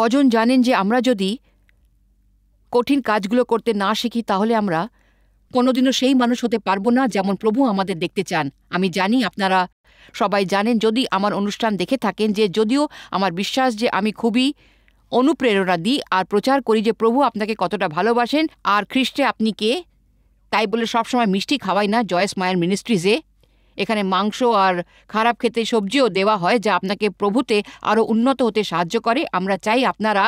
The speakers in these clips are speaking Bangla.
কজন জানেন যে আমরা যদি কঠিন কাজগুলো করতে না শিখি তাহলে আমরা কোনোদিনও সেই মানুষ হতে পারবো না যেমন প্রভু আমাদের দেখতে চান আমি জানি আপনারা সবাই জানেন যদি আমার অনুষ্ঠান দেখে থাকেন যে যদিও আমার বিশ্বাস যে আমি খুবই অনুপ্রেরণা দিই আর প্রচার করি যে প্রভু আপনাকে কতটা ভালোবাসেন আর খ্রিস্টে আপনি কে তাই বলে সবসময় মিষ্টি খাওয়াই না জয়েস মায়ের মিনিস্ট্রিজে এখানে মাংস আর খারাপ খেতে সবজিও দেওয়া হয় যা আপনাকে প্রভূতে আরও উন্নত হতে সাহায্য করে আমরা চাই আপনারা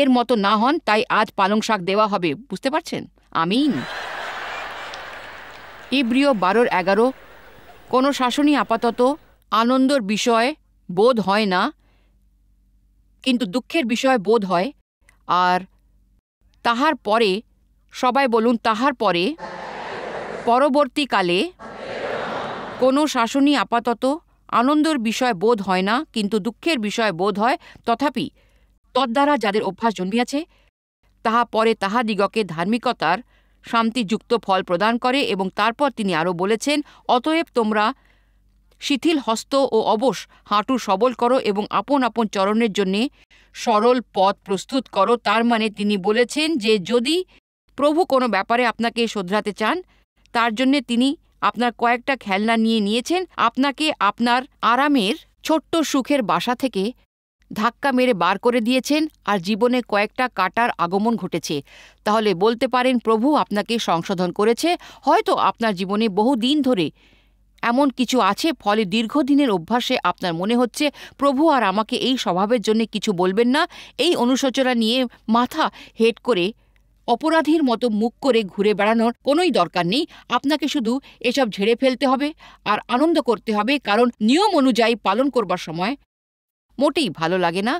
এর মতো না হন তাই আজ পালং শাক দেওয়া হবে বুঝতে পারছেন আমিন ইব্রিয় বারোর এগারো কোনো শাসনই আপাতত আনন্দর বিষয় বোধ হয় না কিন্তু দুঃখের বিষয় বোধ হয় আর তাহার পরে সবাই বলুন তাহার পরে পরবর্তীকালে কোনো শাসনই আপাতত আনন্দর বিষয় বোধ হয় না কিন্তু দুঃখের বিষয় বোধ হয় তথাপি তদ্বারা যাদের অভ্যাস জন্মিয়াছে তাহা পরে তাহাদিগকে ধার্মিকতার শান্তিযুক্ত ফল প্রদান করে এবং তারপর তিনি আরও বলেছেন অতএব তোমরা শিথিল হস্ত ও অবশ হাঁটু সবল করো এবং আপন আপন চরণের জন্যে সরল পথ প্রস্তুত করো তার মানে তিনি বলেছেন যে যদি প্রভু কোনো ব্যাপারে আপনাকে শোধরাতে চান তার জন্যে তিনি আপনার কয়েকটা খেলনা নিয়ে নিয়েছেন আপনাকে আপনার আরামের ছোট্ট সুখের বাসা থেকে ধাক্কা মেরে বার করে দিয়েছেন আর জীবনে কয়েকটা কাটার আগমন ঘটেছে তাহলে বলতে পারেন প্রভু আপনাকে সংশোধন করেছে হয়তো আপনার জীবনে বহু দিন ধরে এমন কিছু আছে ফলে দীর্ঘদিনের অভ্যাসে আপনার মনে হচ্ছে প্রভু আর আমাকে এই স্বভাবের জন্য কিছু বলবেন না এই অনুশোচনা নিয়ে মাথা হেট করে অপরাধীর মতো মুখ করে ঘুরে বেড়ানোর কোনোই দরকার নেই আপনাকে শুধু এসব ঝেড়ে ফেলতে হবে আর আনন্দ করতে হবে কারণ নিয়ম অনুযায়ী পালন করবার সময় মোটেই ভালো লাগে না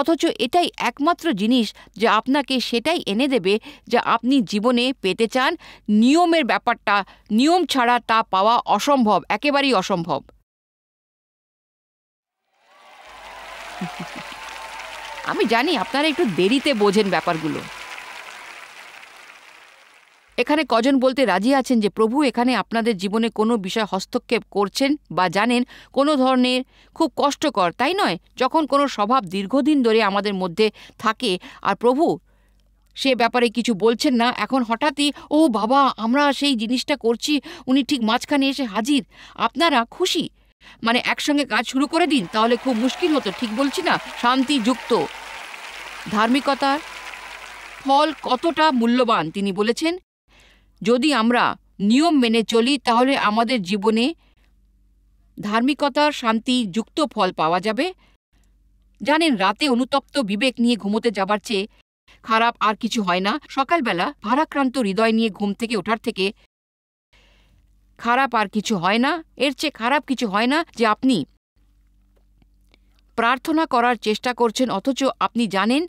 অথচ এটাই একমাত্র জিনিস যা আপনাকে সেটাই এনে দেবে যা আপনি জীবনে পেতে চান নিয়মের ব্যাপারটা নিয়ম ছাড়া তা পাওয়া অসম্ভব একেবারেই অসম্ভব আমি জানি আপনারা একটু দেরিতে বোঝেন ব্যাপারগুলো এখানে কজন বলতে রাজি আছেন যে প্রভু এখানে আপনাদের জীবনে কোনো বিষয় হস্তক্ষেপ করছেন বা জানেন কোনো ধরনের খুব কষ্টকর তাই নয় যখন কোনো স্বভাব দীর্ঘদিন ধরে আমাদের মধ্যে থাকে আর প্রভু সে ব্যাপারে কিছু বলছেন না এখন হঠাৎই ও বাবা আমরা সেই জিনিসটা করছি উনি ঠিক মাঝখানে এসে হাজির আপনারা খুশি মানে একসঙ্গে কাজ শুরু করে দিন তাহলে খুব মুশকিল হতো ঠিক বলছি না শান্তিযুক্ত ধার্মিকতার ফল কতটা মূল্যবান তিনি বলেছেন যদি আমরা নিয়ম মেনে চলি তাহলে আমাদের জীবনে ধার্মিকতার শান্তি যুক্ত ফল পাওয়া যাবে জানেন রাতে অনুতপ্ত বিবেক নিয়ে ঘুমোতে যাবার চেয়ে খারাপ আর কিছু হয় না সকালবেলা ভারাক্রান্ত হৃদয় নিয়ে ঘুম থেকে ওঠার থেকে খারাপ আর কিছু হয় না এর চেয়ে খারাপ কিছু হয় না যে আপনি প্রার্থনা করার চেষ্টা করছেন অথচ আপনি জানেন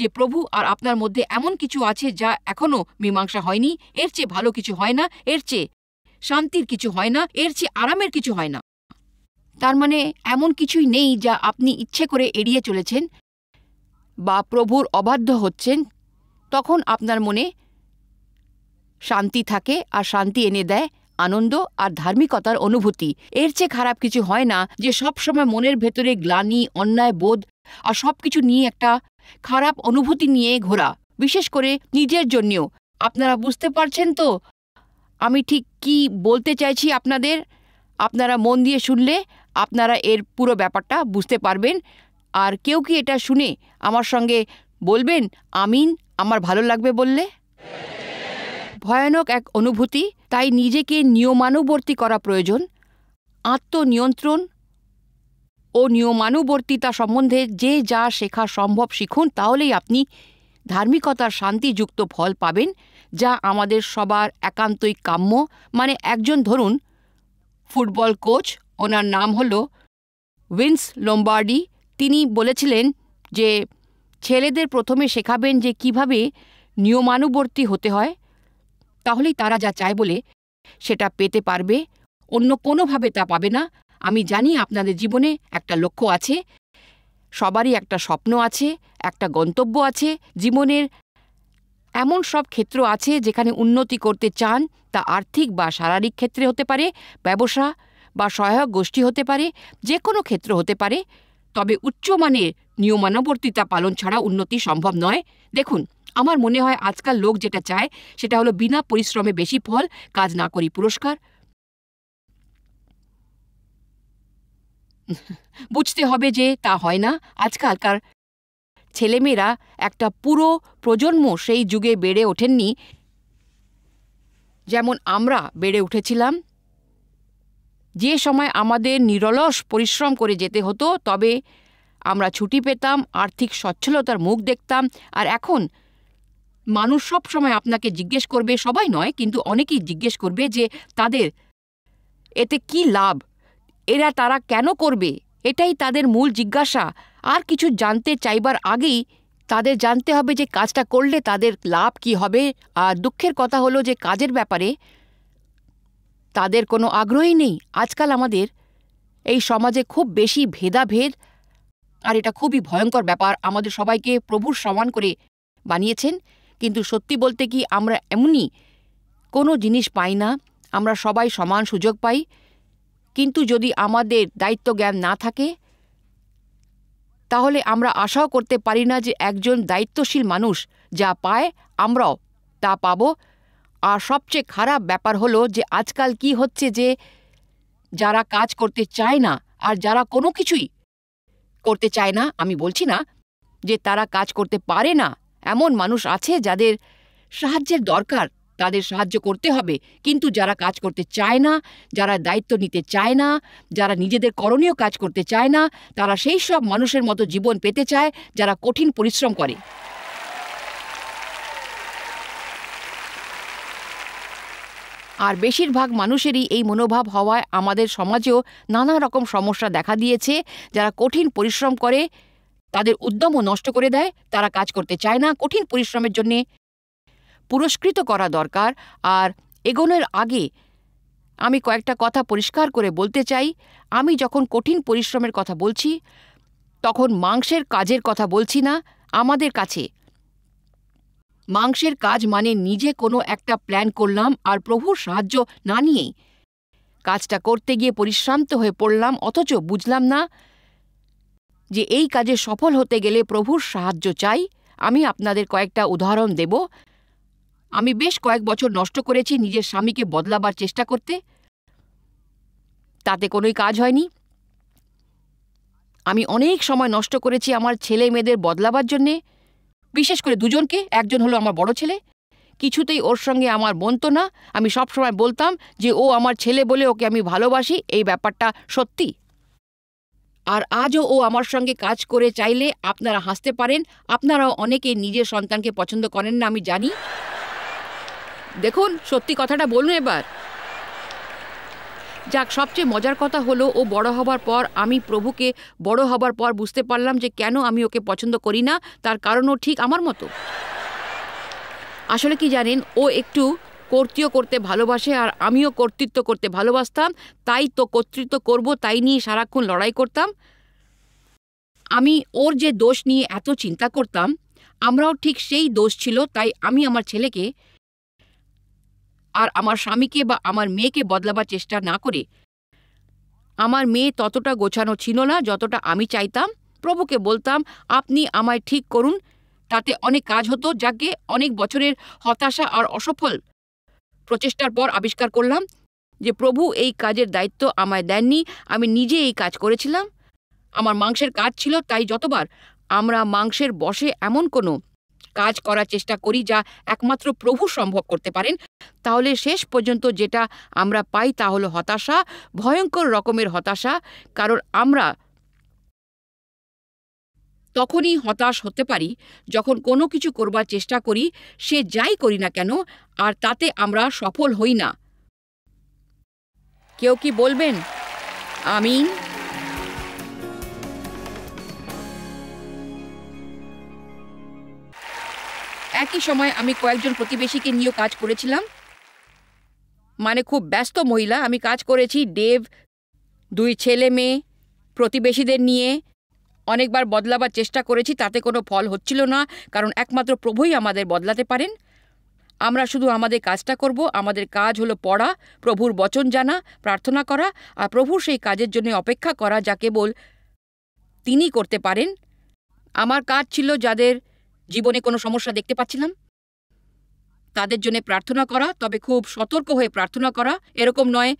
যে প্রভু আর আপনার মধ্যে এমন কিছু আছে যা এখনও মীমাংসা হয়নি এর চেয়ে ভালো কিছু হয় না এর চেয়ে শান্তির কিছু হয় না এর চেয়ে আরামের কিছু হয় না তার মানে এমন কিছুই নেই যা আপনি ইচ্ছে করে এড়িয়ে চলেছেন বা প্রভুর অবাধ্য হচ্ছেন তখন আপনার মনে শান্তি থাকে আর শান্তি এনে দেয় আনন্দ আর ধার্মিকতার অনুভূতি এর চেয়ে খারাপ কিছু হয় না যে সবসময় মনের ভেতরে গ্লানি অন্যায় বোধ আর সব কিছু নিয়ে একটা খারাপ অনুভূতি নিয়ে ঘোরা বিশেষ করে নিজের জন্য আপনারা বুঝতে পারছেন তো আমি ঠিক কি বলতে চাইছি আপনাদের আপনারা মন দিয়ে শুনলে আপনারা এর পুরো ব্যাপারটা বুঝতে পারবেন আর কেউ কি এটা শুনে আমার সঙ্গে বলবেন আমিন আমার ভালো লাগবে বললে ভয়ানক এক অনুভূতি তাই নিজেকে নিয়মানুবর্তী করা প্রয়োজন আত্মনিয়ন্ত্রণ ও নিয়মানুবর্তিতা সম্বন্ধে যে যা শেখা সম্ভব শিখুন তাহলেই আপনি ধার্মিকতার শান্তিযুক্ত ফল পাবেন যা আমাদের সবার একান্তই কাম্য মানে একজন ধরুন ফুটবল কোচ ওনার নাম হল উইন্স লোম্বার্ডি তিনি বলেছিলেন যে ছেলেদের প্রথমে শেখাবেন যে কিভাবে নিয়মানুবর্তী হতে হয় তাহলেই তারা যা চায় বলে সেটা পেতে পারবে অন্য কোনোভাবে তা পাবে না আমি জানি আপনাদের জীবনে একটা লক্ষ্য আছে সবারই একটা স্বপ্ন আছে একটা গন্তব্য আছে জীবনের এমন সব ক্ষেত্র আছে যেখানে উন্নতি করতে চান তা আর্থিক বা শারীরিক ক্ষেত্রে হতে পারে ব্যবসা বা সহায়ক গোষ্ঠী হতে পারে যে কোনো ক্ষেত্র হতে পারে তবে উচ্চমানের নিয়মানবর্তিতা পালন ছাড়া উন্নতি সম্ভব নয় দেখুন আমার মনে হয় আজকাল লোক যেটা চায় সেটা হলো বিনা পরিশ্রমে বেশি ফল কাজ না করি পুরস্কার বুঝতে হবে যে তা হয় না আজকালকার ছেলেমেয়েরা একটা পুরো প্রজন্ম সেই যুগে বেড়ে ওঠেননি যেমন আমরা বেড়ে উঠেছিলাম যে সময় আমাদের নিরলস পরিশ্রম করে যেতে হতো তবে আমরা ছুটি পেতাম আর্থিক সচ্ছলতার মুখ দেখতাম আর এখন মানুষ সব সময় আপনাকে জিজ্ঞেস করবে সবাই নয় কিন্তু অনেকেই জিজ্ঞেস করবে যে তাদের এতে কি লাভ এরা তারা কেন করবে এটাই তাদের মূল জিজ্ঞাসা আর কিছু জানতে চাইবার আগেই তাদের জানতে হবে যে কাজটা করলে তাদের লাভ কি হবে আর দুঃখের কথা হলো যে কাজের ব্যাপারে তাদের কোনো আগ্রহই নেই আজকাল আমাদের এই সমাজে খুব বেশি ভেদাভেদ আর এটা খুবই ভয়ঙ্কর ব্যাপার আমাদের সবাইকে প্রভুর সমান করে বানিয়েছেন কিন্তু সত্যি বলতে কি আমরা এমনই কোনো জিনিস পাই না আমরা সবাই সমান সুযোগ পাই কিন্তু যদি আমাদের দায়িত্ব জ্ঞান না থাকে তাহলে আমরা আশাও করতে পারি না যে একজন দায়িত্বশীল মানুষ যা পায় আমরাও তা পাব আর সবচেয়ে খারাপ ব্যাপার হলো যে আজকাল কি হচ্ছে যে যারা কাজ করতে চায় না আর যারা কোনো কিছুই করতে চায় না আমি বলছি না যে তারা কাজ করতে পারে না এমন মানুষ আছে যাদের সাহায্যের দরকার তাদের সাহায্য করতে হবে কিন্তু যারা কাজ করতে চায় না যারা দায়িত্ব নিতে চায় না যারা নিজেদের করণীয় কাজ করতে চায় না তারা সেই সব মানুষের মতো জীবন পেতে চায় যারা কঠিন পরিশ্রম করে আর বেশিরভাগ মানুষেরই এই মনোভাব হওয়ায় আমাদের সমাজেও নানা রকম সমস্যা দেখা দিয়েছে যারা কঠিন পরিশ্রম করে তাদের উদ্যমও নষ্ট করে দেয় তারা কাজ করতে চায় না কঠিন পরিশ্রমের জন্যে পুরস্কৃত করা দরকার আর এগোনোর আগে আমি কয়েকটা কথা পরিষ্কার করে বলতে চাই আমি যখন কঠিন পরিশ্রমের কথা বলছি তখন মাংসের কাজের কথা বলছি না আমাদের কাছে মাংসের কাজ মানে নিজে কোনো একটা প্ল্যান করলাম আর প্রভুর সাহায্য না নিয়েই কাজটা করতে গিয়ে পরিশ্রান্ত হয়ে পড়লাম অথচ বুঝলাম না যে এই কাজে সফল হতে গেলে প্রভুর সাহায্য চাই আমি আপনাদের কয়েকটা উদাহরণ দেব আমি বেশ কয়েক বছর নষ্ট করেছি নিজের স্বামীকে বদলাবার চেষ্টা করতে তাতে কোনোই কাজ হয়নি আমি অনেক সময় নষ্ট করেছি আমার ছেলে মেয়েদের বদলাবার জন্যে বিশেষ করে দুজনকে একজন হলো আমার বড় ছেলে কিছুতেই ওর সঙ্গে আমার বনতো না আমি সব সময় বলতাম যে ও আমার ছেলে বলে ওকে আমি ভালোবাসি এই ব্যাপারটা সত্যি আর আজও ও আমার সঙ্গে কাজ করে চাইলে আপনারা হাসতে পারেন আপনারাও অনেকে নিজের সন্তানকে পছন্দ করেন না আমি জানি দেখুন সত্যি কথাটা বলুন এবার যাক সবচেয়ে মজার কথা হলো ও বড় হবার পর আমি প্রভুকে বড় হবার পর বুঝতে পারলাম যে কেন আমি ওকে পছন্দ করি না তার কারণ ও ঠিক আমার মতো আসলে কি জানেন ও একটু কর্তৃয় করতে ভালোবাসে আর আমিও কর্তৃত্ব করতে ভালোবাসতাম তাই তো কর্তৃত্ব করব তাই নিয়ে সারাক্ষণ লড়াই করতাম আমি ওর যে দোষ নিয়ে এত চিন্তা করতাম আমরাও ঠিক সেই দোষ ছিল তাই আমি আমার ছেলেকে আর আমার স্বামীকে বা আমার মেয়েকে বদলাবার চেষ্টা না করে আমার মেয়ে ততটা গোছানো ছিল না যতটা আমি চাইতাম প্রভুকে বলতাম আপনি আমায় ঠিক করুন তাতে অনেক কাজ হতো যাকে অনেক বছরের হতাশা আর অসফল প্রচেষ্টার পর আবিষ্কার করলাম যে প্রভু এই কাজের দায়িত্ব আমায় দেননি আমি নিজে এই কাজ করেছিলাম আমার মাংসের কাজ ছিল তাই যতবার আমরা মাংসের বসে এমন কোনো কাজ করার চেষ্টা করি যা একমাত্র প্রভু সম্ভব করতে পারেন তাহলে শেষ পর্যন্ত যেটা আমরা পাই তা হলো হতাশা ভয়ঙ্কর রকমের হতাশা কারণ আমরা তখনই হতাশ হতে পারি যখন কোনো কিছু করবার চেষ্টা করি সে যাই করি না কেন আর তাতে আমরা সফল হই না কেউ কি বলবেন আমিন একই সময় আমি কয়েকজন প্রতিবেশীকে নিয়েও কাজ করেছিলাম মানে খুব ব্যস্ত মহিলা আমি কাজ করেছি ডেভ দুই ছেলে মেয়ে প্রতিবেশীদের নিয়ে অনেকবার বদলাবার চেষ্টা করেছি তাতে কোনো ফল হচ্ছিল না কারণ একমাত্র প্রভুই আমাদের বদলাতে পারেন আমরা শুধু আমাদের কাজটা করব আমাদের কাজ হলো পড়া প্রভুর বচন জানা প্রার্থনা করা আর প্রভুর সেই কাজের জন্য অপেক্ষা করা যা কেবল তিনি করতে পারেন আমার কাজ ছিল যাদের জীবনে কোনো সমস্যা দেখতে পাচ্ছিলাম তাদের জন্য প্রার্থনা করা তবে খুব সতর্ক হয়ে প্রার্থনা করা এরকম নয়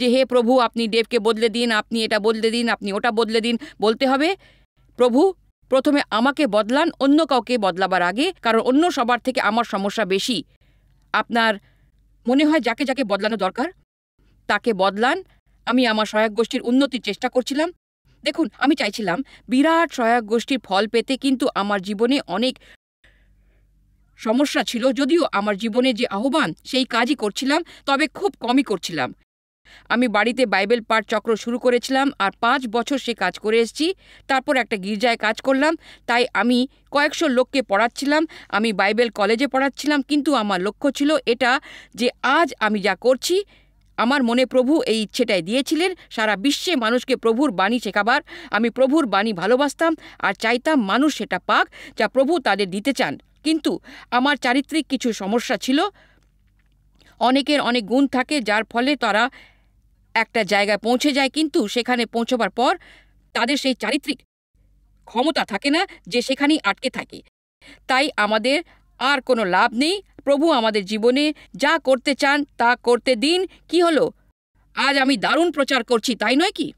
যে হে প্রভু আপনি দেবকে বদলে দিন আপনি এটা বদলে দিন আপনি ওটা বদলে দিন বলতে হবে প্রভু প্রথমে আমাকে বদলান অন্য কাউকে বদলাবার আগে কারণ অন্য সবার থেকে আমার সমস্যা বেশি আপনার মনে হয় যাকে যাকে বদলানো দরকার তাকে বদলান আমি আমার সহায়ক গোষ্ঠীর উন্নতির চেষ্টা করছিলাম দেখুন আমি চাইছিলাম বিরাট সহায়ক গোষ্ঠীর ফল পেতে কিন্তু আমার জীবনে অনেক সমস্যা ছিল যদিও আমার জীবনে যে আহ্বান সেই কাজই করছিলাম তবে খুব কমই করছিলাম আমি বাড়িতে বাইবেল পাঠ চক্র শুরু করেছিলাম আর পাঁচ বছর সে কাজ করে এসেছি তারপর একটা গির্জায় কাজ করলাম তাই আমি কয়েকশো লোককে পড়াচ্ছিলাম আমি বাইবেল কলেজে পড়াচ্ছিলাম কিন্তু আমার লক্ষ্য ছিল এটা যে আজ আমি যা করছি আমার মনে প্রভু এই ইচ্ছেটাই দিয়েছিলেন সারা বিশ্বে মানুষকে প্রভুর বাণী শেখাবার আমি প্রভুর বাণী ভালোবাসতাম আর চাইতাম মানুষ সেটা পাক যা প্রভু তাদের দিতে চান কিন্তু আমার চারিত্রিক কিছু সমস্যা ছিল অনেকের অনেক গুণ থাকে যার ফলে তারা একটা জায়গায় পৌঁছে যায় কিন্তু সেখানে পৌঁছবার পর তাদের সেই চারিত্রিক ক্ষমতা থাকে না যে সেখানেই আটকে থাকে তাই আমাদের আর কোনো লাভ নেই প্রভু আমাদের জীবনে যা করতে চান তা করতে দিন কি হলো আজ আমি দারুণ প্রচার করছি তাই নয় কি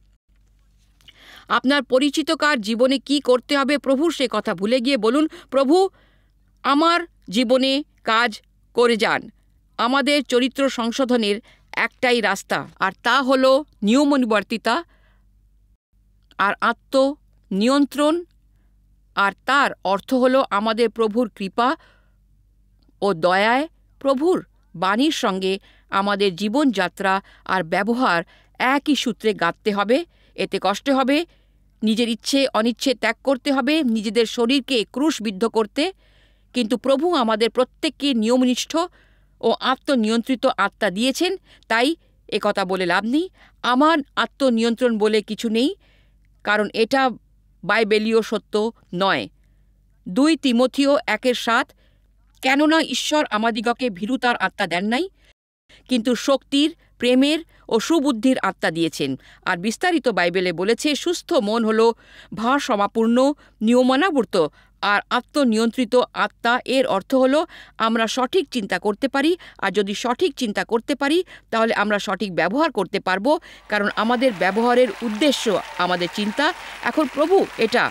আপনার পরিচিত কার জীবনে কি করতে হবে প্রভু সে কথা ভুলে গিয়ে বলুন প্রভু আমার জীবনে কাজ করে যান আমাদের চরিত্র সংশোধনের একটাই রাস্তা আর তা হল নিয়মনিবর্তিতা আর আত্ম নিয়ন্ত্রণ আর তার অর্থ হল আমাদের প্রভুর কৃপা ও দয়ায় প্রভুর বাণীর সঙ্গে আমাদের জীবনযাত্রা আর ব্যবহার একই সূত্রে গাঁথতে হবে এতে কষ্ট হবে নিজের ইচ্ছে অনিচ্ছে ত্যাগ করতে হবে নিজেদের শরীরকে ক্রুশবিদ্ধ করতে কিন্তু প্রভু আমাদের প্রত্যেককে নিয়মনিষ্ঠ ও আত্মনিয়ন্ত্রিত আত্মা দিয়েছেন তাই একথা বলে লাভ নেই আমার আত্মনিয়ন্ত্রণ বলে কিছু নেই কারণ এটা বাইবেলীয় সত্য নয় দুই তিমথিও একের সাথ কেননা ঈশ্বর আমাদিগকে ভীরুতার আত্মা দেন নাই কিন্তু শক্তির প্রেমের ও সুবুদ্ধির আত্মা দিয়েছেন আর বিস্তারিত বাইবেলে বলেছে সুস্থ মন হল ভারসমাপূর্ণ নিয়মানাবর্ত আর আত্মনিয়ন্ত্রিত আত্মা এর অর্থ হলো আমরা সঠিক চিন্তা করতে পারি আর যদি সঠিক চিন্তা করতে পারি তাহলে আমরা সঠিক ব্যবহার করতে পারব কারণ আমাদের ব্যবহারের উদ্দেশ্য আমাদের চিন্তা এখন প্রভু এটা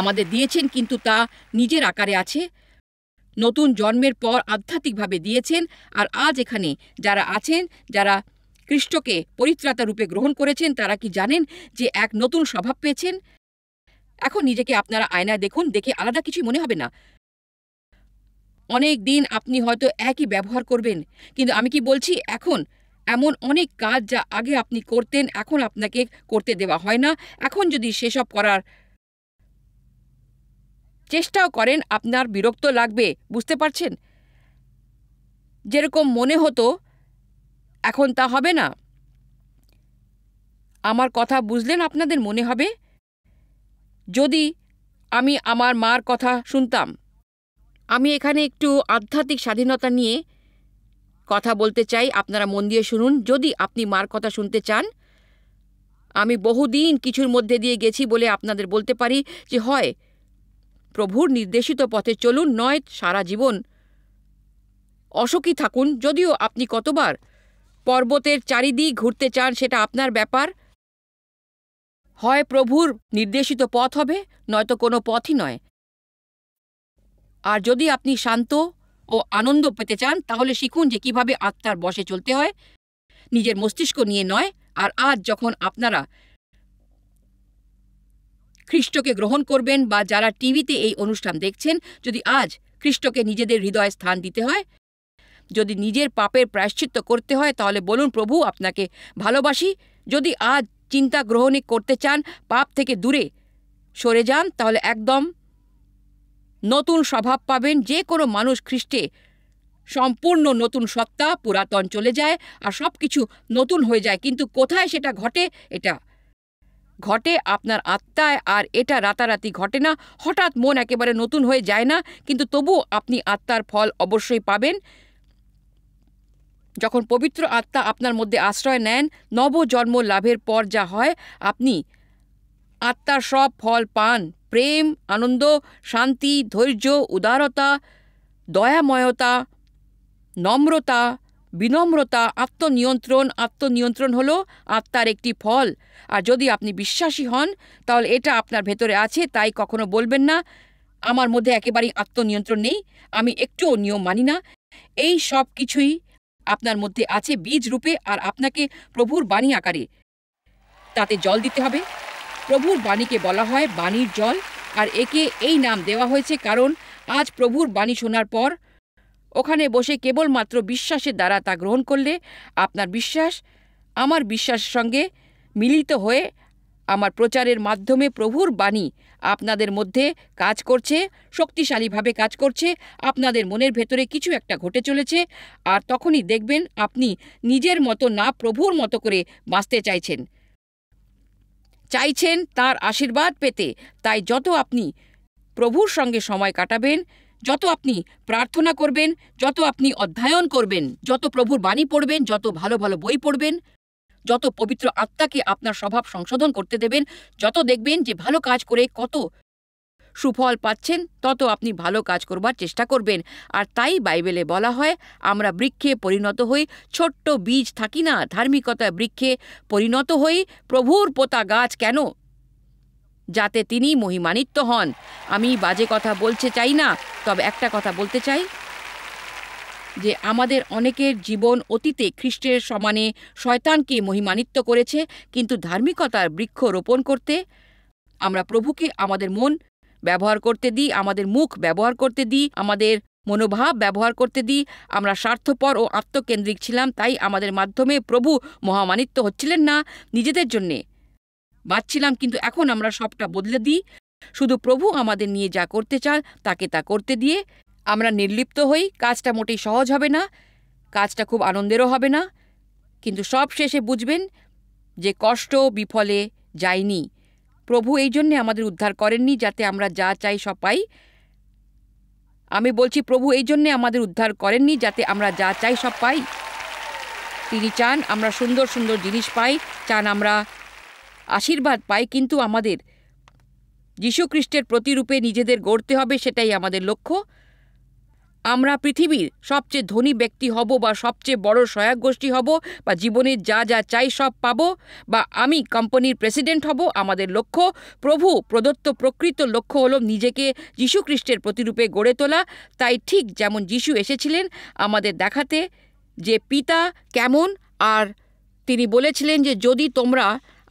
আমাদের দিয়েছেন কিন্তু তা নিজের আকারে আছে নতুন জন্মের পর আধ্যাত্মিকভাবে দিয়েছেন আর আজ এখানে যারা আছেন যারা খ্রিস্টকে পরিত্রাতা রূপে গ্রহণ করেছেন তারা কি জানেন যে এক নতুন স্বভাব পেয়েছেন এখন নিজেকে আপনারা আয়নায় দেখুন দেখে আলাদা কিছু মনে হবে না অনেক দিন আপনি হয়তো একই ব্যবহার করবেন কিন্তু আমি কি বলছি এখন এমন অনেক কাজ যা আগে আপনি করতেন এখন আপনাকে করতে দেওয়া হয় না এখন যদি সেসব করার চেষ্টাও করেন আপনার বিরক্ত লাগবে বুঝতে পারছেন যেরকম মনে হতো এখন তা হবে না আমার কথা বুঝলেন আপনাদের মনে হবে যদি আমি আমার মার কথা শুনতাম আমি এখানে একটু আধ্যাত্মিক স্বাধীনতা নিয়ে কথা বলতে চাই আপনারা মন দিয়ে শুনুন যদি আপনি মার কথা শুনতে চান আমি বহুদিন কিছুর মধ্যে দিয়ে গেছি বলে আপনাদের বলতে পারি যে হয় প্রভুর নির্দেশিত পথে চলুন নয় সারা জীবন অসুখী থাকুন যদিও আপনি কতবার পর্বতের চারিদিক ঘুরতে চান সেটা আপনার ব্যাপার হয় প্রভুর নির্দেশিত পথ হবে নয়তো কোনো পথই নয় আর যদি আপনি শান্ত ও আনন্দ পেতে চান তাহলে শিখুন যে কিভাবে আত্মার বসে চলতে হয় নিজের মস্তিষ্ক নিয়ে নয় আর আজ যখন আপনারা খ্রিস্টকে গ্রহণ করবেন বা যারা টিভিতে এই অনুষ্ঠান দেখছেন যদি আজ খ্রিস্টকে নিজেদের হৃদয়ে স্থান দিতে হয় যদি নিজের পাপের প্রায়শ্চিত্ত করতে হয় তাহলে বলুন প্রভু আপনাকে ভালোবাসি যদি আজ চিন্তা গ্রহণে করতে চান পাপ থেকে দূরে সরে যান তাহলে একদম নতুন স্বভাব পাবেন যে কোনো মানুষ খ্রিস্টে সম্পূর্ণ নতুন সত্তা পুরাতন চলে যায় আর সব কিছু নতুন হয়ে যায় কিন্তু কোথায় সেটা ঘটে এটা ঘটে আপনার আত্মায় আর এটা রাতারাতি ঘটে না হঠাৎ মন একেবারে নতুন হয়ে যায় না কিন্তু তবু আপনি আত্মার ফল অবশ্যই পাবেন যখন পবিত্র আত্মা আপনার মধ্যে আশ্রয় নেন নবজন্ম লাভের পর যা হয় আপনি আত্মার সব ফল পান প্রেম আনন্দ শান্তি ধৈর্য উদারতা দয়াময়তা নম্রতা বিনম্রতা আত্মনিয়ন্ত্রণ আত্মনিয়ন্ত্রণ হলো আত্মার একটি ফল আর যদি আপনি বিশ্বাসী হন তাহলে এটা আপনার ভেতরে আছে তাই কখনো বলবেন না আমার মধ্যে একেবারেই আত্মনিয়ন্ত্রণ নেই আমি একটুও নিয়ম মানি না এই সব কিছুই আপনার মধ্যে আছে বীজ রূপে আর আপনাকে প্রভুর বাণী আকারে তাতে জল দিতে হবে প্রভুর বাণীকে বলা হয় বাণীর জল আর একে এই নাম দেওয়া হয়েছে কারণ আজ প্রভুর বাণী শোনার পর ওখানে বসে কেবলমাত্র বিশ্বাসের দ্বারা তা গ্রহণ করলে আপনার বিশ্বাস আমার বিশ্বাসের সঙ্গে মিলিত হয়ে আমার প্রচারের মাধ্যমে প্রভুর বাণী আপনাদের মধ্যে কাজ করছে শক্তিশালীভাবে কাজ করছে আপনাদের মনের ভেতরে কিছু একটা ঘটে চলেছে আর তখনই দেখবেন আপনি নিজের মতো না প্রভুর মতো করে বাঁচতে চাইছেন চাইছেন তার আশীর্বাদ পেতে তাই যত আপনি প্রভুর সঙ্গে সময় কাটাবেন যত আপনি প্রার্থনা করবেন যত আপনি অধ্যয়ন করবেন যত প্রভুর বাণী পড়বেন যত ভালো ভালো বই পড়বেন যত পবিত্র আত্মাকে আপনার স্বভাব সংশোধন করতে দেবেন যত দেখবেন যে ভালো কাজ করে কত সুফল পাচ্ছেন তত আপনি ভালো কাজ করবার চেষ্টা করবেন আর তাই বাইবেলে বলা হয় আমরা বৃক্ষে পরিণত হই ছোট্ট বীজ থাকি না ধার্মিকতা বৃক্ষে পরিণত হই প্রভুর পোতা গাছ কেন যাতে তিনি মহিমান্বিত হন আমি বাজে কথা বলতে চাই না তবে একটা কথা বলতে চাই যে আমাদের অনেকের জীবন অতীতে খ্রিস্টের সমানে শয়তানকে মহিমানিত্ব করেছে কিন্তু ধার্মিকতার বৃক্ষ রোপণ করতে আমরা প্রভুকে আমাদের মন ব্যবহার করতে দিই আমাদের মুখ ব্যবহার করতে দিই আমাদের মনোভাব ব্যবহার করতে দিই আমরা স্বার্থপর ও আত্মকেন্দ্রিক ছিলাম তাই আমাদের মাধ্যমে প্রভু মহামানিত্য হচ্ছিলেন না নিজেদের জন্যে বাঁচছিলাম কিন্তু এখন আমরা সবটা বদলে দিই শুধু প্রভু আমাদের নিয়ে যা করতে চান তাকে তা করতে দিয়ে আমরা নির্লিপ্ত হই কাজটা মোটেই সহজ হবে না কাজটা খুব আনন্দেরও হবে না কিন্তু সব শেষে বুঝবেন যে কষ্ট বিফলে যায়নি প্রভু এই জন্যে আমাদের উদ্ধার করেননি যাতে আমরা যা চাই সব পাই আমি বলছি প্রভু এই জন্যে আমাদের উদ্ধার করেননি যাতে আমরা যা চাই সব পাই তিনি চান আমরা সুন্দর সুন্দর জিনিস পাই চান আমরা আশীর্বাদ পাই কিন্তু আমাদের যীশুখ্রিস্টের প্রতিরূপে নিজেদের গড়তে হবে সেটাই আমাদের লক্ষ্য আমরা পৃথিবীর সবচেয়ে ধনী ব্যক্তি হব বা সবচেয়ে বড় সহায়ক গোষ্ঠী হব বা জীবনের যা যা চাই সব পাব বা আমি কোম্পানির প্রেসিডেন্ট হব আমাদের লক্ষ্য প্রভু প্রদত্ত প্রকৃত লক্ষ্য হল নিজেকে যীশুখ্রিস্টের প্রতিরূপে গড়ে তোলা তাই ঠিক যেমন যীশু এসেছিলেন আমাদের দেখাতে যে পিতা কেমন আর তিনি বলেছিলেন যে যদি তোমরা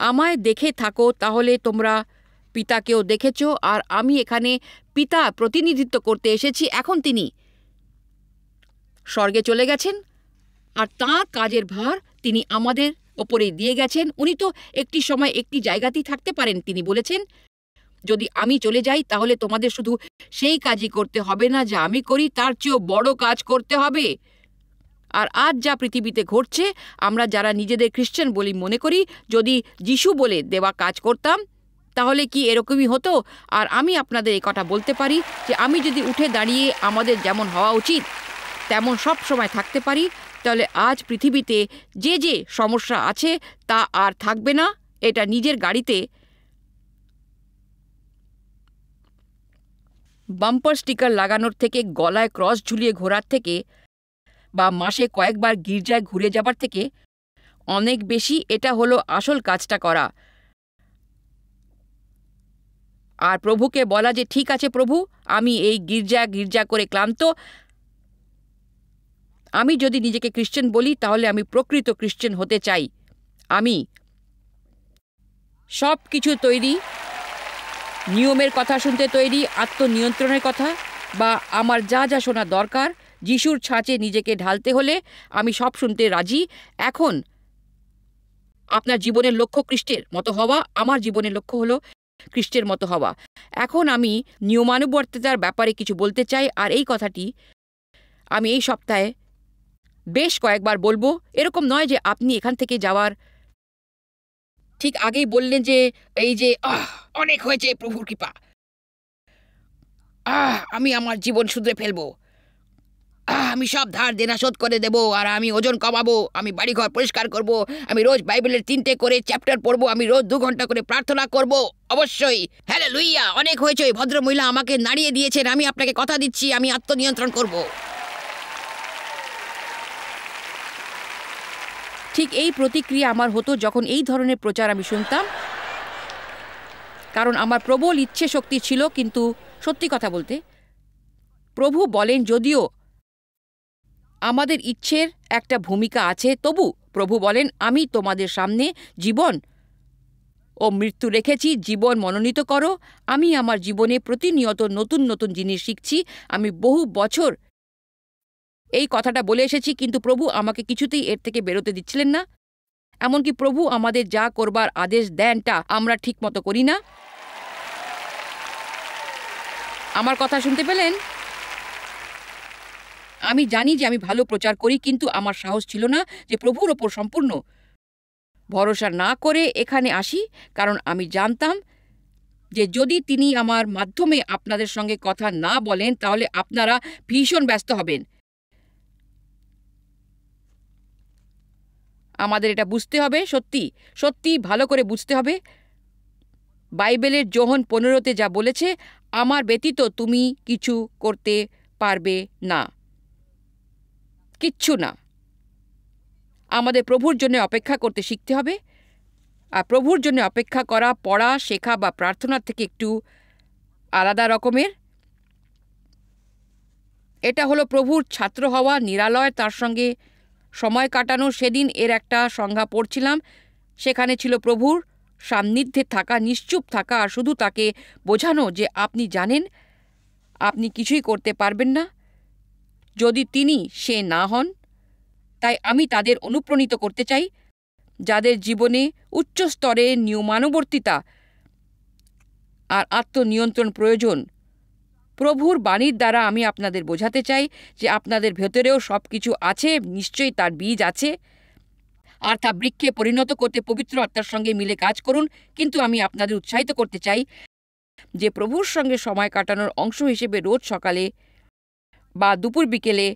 আমায় দেখে থাকো তাহলে তোমরা পিতাকেও দেখেছ আর আমি এখানে পিতা প্রতিনিধিত্ব করতে এসেছি এখন তিনি স্বর্গে চলে গেছেন আর তাঁর কাজের ভার তিনি আমাদের ওপরে দিয়ে গেছেন উনি তো একটি সময় একটি জায়গাতেই থাকতে পারেন তিনি বলেছেন যদি আমি চলে যাই তাহলে তোমাদের শুধু সেই কাজই করতে হবে না যা আমি করি তার চেয়েও বড় কাজ করতে হবে আর আজ যা পৃথিবীতে ঘটছে আমরা যারা নিজেদের খ্রিশ্চান বলি মনে করি যদি যিশু বলে দেওয়া কাজ করতাম তাহলে কি এরকমই হতো আর আমি আপনাদের এই কথা বলতে পারি যে আমি যদি উঠে দাঁড়িয়ে আমাদের যেমন হওয়া উচিত তেমন সব সময় থাকতে পারি তাহলে আজ পৃথিবীতে যে যে সমস্যা আছে তা আর থাকবে না এটা নিজের গাড়িতে বাম্পার স্টিকার লাগানোর থেকে গলায় ক্রস ঝুলিয়ে ঘোরার থেকে বা মাসে কয়েকবার গির্জায় ঘুরে যাবার থেকে অনেক বেশি এটা হলো আসল কাজটা করা আর প্রভুকে বলা যে ঠিক আছে প্রভু আমি এই গির্জা গির্জা করে ক্লান্ত আমি যদি নিজেকে খ্রিশ্চান বলি তাহলে আমি প্রকৃত খ্রিশ্চান হতে চাই আমি সব কিছু তৈরি নিয়মের কথা শুনতে তৈরি আত্মনিয়ন্ত্রণের কথা বা আমার যা যা শোনা দরকার যিশুর ছাঁচে নিজেকে ঢালতে হলে আমি সব শুনতে রাজি এখন আপনার জীবনের লক্ষ্য খ্রিস্টের মতো হওয়া আমার জীবনের লক্ষ্য হলো খ্রিস্টের মতো হওয়া এখন আমি নিয়মানুবর্ততার ব্যাপারে কিছু বলতে চাই আর এই কথাটি আমি এই সপ্তাহে বেশ কয়েকবার বলবো এরকম নয় যে আপনি এখান থেকে যাওয়ার ঠিক আগেই বললেন যে এই যে আহ অনেক হয়েছে প্রভুর কৃপা আহ আমি আমার জীবন শুধরে ফেলবো আমি সব ধার দেনা শোধ করে দেব আর আমি ওজন কমাবো আমি বাড়িঘর পরিষ্কার করব আমি রোজ বাইবেলের তিনটে করে চ্যাপ্টার পড়বো আমি রোজ দু ঘন্টা করে প্রার্থনা করব অবশ্যই হ্যালো লুইয়া অনেক হয়েছে ওই ভদ্র মহিলা আমাকে নাড়িয়ে দিয়েছেন আমি আপনাকে কথা দিচ্ছি আমি আত্মনিয়ন্ত্রণ করব ঠিক এই প্রতিক্রিয়া আমার হতো যখন এই ধরনের প্রচার আমি শুনতাম কারণ আমার প্রবল ইচ্ছে শক্তি ছিল কিন্তু সত্যি কথা বলতে প্রভু বলেন যদিও আমাদের ইচ্ছের একটা ভূমিকা আছে তবু প্রভু বলেন আমি তোমাদের সামনে জীবন ও মৃত্যু রেখেছি জীবন মনোনীত করো আমি আমার জীবনে প্রতিনিয়ত নতুন নতুন জিনিস শিখছি আমি বহু বছর এই কথাটা বলে এসেছি কিন্তু প্রভু আমাকে কিছুতেই এর থেকে বেরোতে দিচ্ছিলেন না এমনকি প্রভু আমাদের যা করবার আদেশ দেনটা আমরা ঠিকমতো করি না আমার কথা শুনতে পেলেন আমি জানি যে আমি ভালো প্রচার করি কিন্তু আমার সাহস ছিল না যে প্রভুর ওপর সম্পূর্ণ ভরসা না করে এখানে আসি কারণ আমি জানতাম যে যদি তিনি আমার মাধ্যমে আপনাদের সঙ্গে কথা না বলেন তাহলে আপনারা ভীষণ ব্যস্ত হবেন আমাদের এটা বুঝতে হবে সত্যি সত্যি ভালো করে বুঝতে হবে বাইবেলের যোহন পনেরোতে যা বলেছে আমার ব্যতীত তুমি কিছু করতে পারবে না কিচ্ছু না আমাদের প্রভুর জন্য অপেক্ষা করতে শিখতে হবে আর প্রভুর জন্য অপেক্ষা করা পড়া শেখা বা প্রার্থনার থেকে একটু আলাদা রকমের এটা হলো প্রভুর ছাত্র হওয়া নিরালয় তার সঙ্গে সময় কাটানো সেদিন এর একটা সংজ্ঞা পড়ছিলাম সেখানে ছিল প্রভুর সান্নিধ্যে থাকা নিশ্চুপ থাকা আর শুধু তাকে বোঝানো যে আপনি জানেন আপনি কিছুই করতে পারবেন না যদি তিনি সে না হন তাই আমি তাদের অনুপ্রাণিত করতে চাই যাদের জীবনে উচ্চ স্তরে নিয়মানুবর্তিতা আর আত্মনিয়ন্ত্রণ প্রয়োজন প্রভুর বাণীর দ্বারা আমি আপনাদের বোঝাতে চাই যে আপনাদের ভেতরেও সব কিছু আছে নিশ্চয়ই তার বীজ আছে আর তা বৃক্ষে পরিণত করতে পবিত্র আত্মার সঙ্গে মিলে কাজ করুন কিন্তু আমি আপনাদের উৎসাহিত করতে চাই যে প্রভুর সঙ্গে সময় কাটানোর অংশ হিসেবে রোজ সকালে বা দুপুর বিকেলে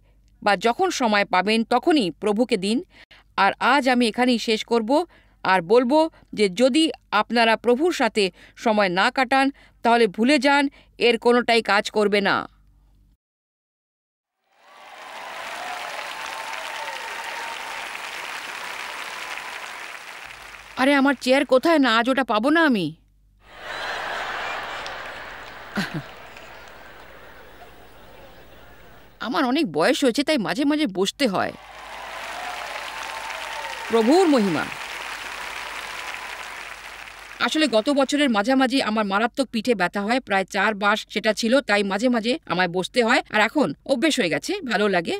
বা যখন সময় পাবেন তখনই প্রভুকে দিন আর আজ আমি এখানেই শেষ করব আর বলবো যে যদি আপনারা প্রভুর সাথে সময় না কাটান তাহলে ভুলে যান এর কোনোটাই কাজ করবে না আরে আমার চেয়ার কোথায় না আজ ওটা পাবো না আমি আমার অনেক বয়স হয়েছে তাই মাঝে মাঝে বসতে হয় প্রভুর মহিমা আসলে গত বছরের মাঝামাঝি আমার মারাত্মক পিঠে ব্যথা হয় প্রায় চার বাস সেটা ছিল তাই মাঝে মাঝে আমায় বসতে হয় আর এখন অভ্যেস হয়ে গেছে ভালো লাগে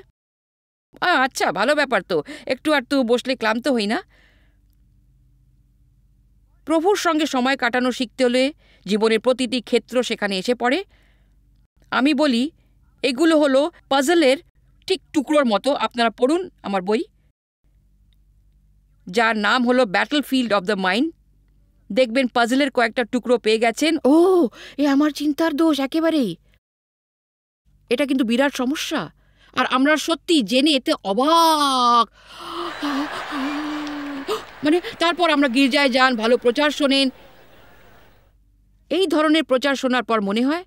আচ্ছা ভালো ব্যাপার তো একটু আর তো বসলে ক্লান্ত হই না প্রভুর সঙ্গে সময় কাটানো শিখতে হলে জীবনের প্রতিটি ক্ষেত্র সেখানে এসে পড়ে আমি বলি এগুলো হলো পাজলের ঠিক টুকরোর মতো আপনারা পড়ুন আমার বই যার নাম হলো battlefield of the mind দেখবেন পাজলের কয়েকটা টুকরো পেয়ে গেছেন ও এ আমার চিন্তার দোষ একেবারেই এটা কিন্তু বিরাট সমস্যা আর আমরা সত্যি জেনে এতে অবাক মানে তারপর আমরা গির্জায় যান ভালো প্রচার শোনেন এই ধরনের প্রচার শোনার পর মনে হয়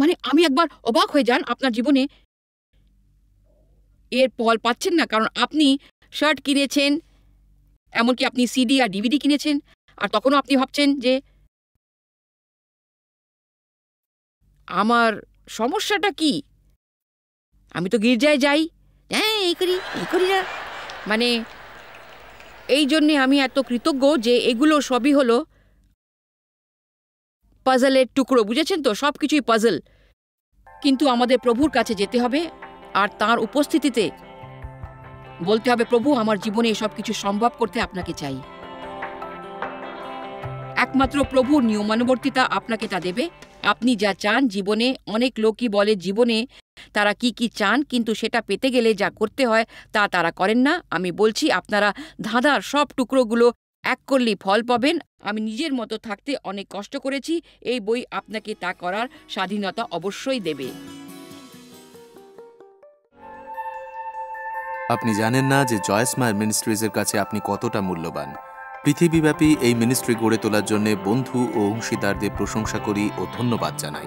মানে আমি একবার অবাক হয়ে যান আপনার জীবনে এর ফল পাচ্ছেন না কারণ আপনি শার্ট কিনেছেন এমনকি আপনি সিডি আর ডিভিডি কিনেছেন আর তখনও আপনি ভাবছেন যে আমার সমস্যাটা কি আমি তো গির্জায় যাই হ্যাঁ এই করি এই করি না মানে এই জন্যে আমি এত কৃতজ্ঞ যে এগুলো সবই হলো পাজলের টুকরো বুঝেছেন তো সব কিছুই পাজল কিন্তু আমাদের প্রভুর কাছে যেতে হবে আর তার উপস্থিতিতে বলতে হবে প্রভু আমার জীবনে এসব কিছু সম্ভব করতে আপনাকে চাই একমাত্র প্রভুর নিয়মানুবর্তিতা আপনাকে তা দেবে আপনি যা চান জীবনে অনেক লোকই বলে জীবনে তারা কি কি চান কিন্তু সেটা পেতে গেলে যা করতে হয় তা তারা করেন না আমি বলছি আপনারা ধাঁধার সব টুকরোগুলো এক করলেই ফল পাবেন আমি নিজের মতো থাকতে অনেক কষ্ট করেছি এই বই আপনাকে তা করার স্বাধীনতা অবশ্যই দেবে আপনি জানেন না যে জয়েস মায়ের মিনিস্ট্রিজের কাছে আপনি কতটা মূল্যবান পৃথিবীব্যাপী এই মিনিস্ট্রি গড়ে তোলার জন্য বন্ধু ও অংশীদারদের প্রশংসা করি ও ধন্যবাদ জানাই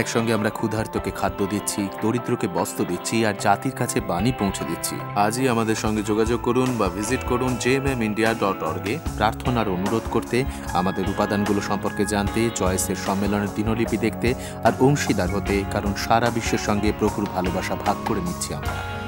একসঙ্গে আমরা ক্ষুধার্তকে খাদ্য দিচ্ছি দরিদ্রকে বস্ত্র দিচ্ছি আর জাতির কাছে বাণী পৌঁছে দিচ্ছি আজই আমাদের সঙ্গে যোগাযোগ করুন বা ভিজিট করুন জেএম এম ইন্ডিয়া ডট অর্গে প্রার্থনার অনুরোধ করতে আমাদের উপাদানগুলো সম্পর্কে জানতে জয়েসের সম্মেলনের দিনলিপি দেখতে আর অংশীদার হতে কারণ সারা বিশ্বের সঙ্গে প্রখুর ভালোবাসা ভাগ করে নিচ্ছি আমরা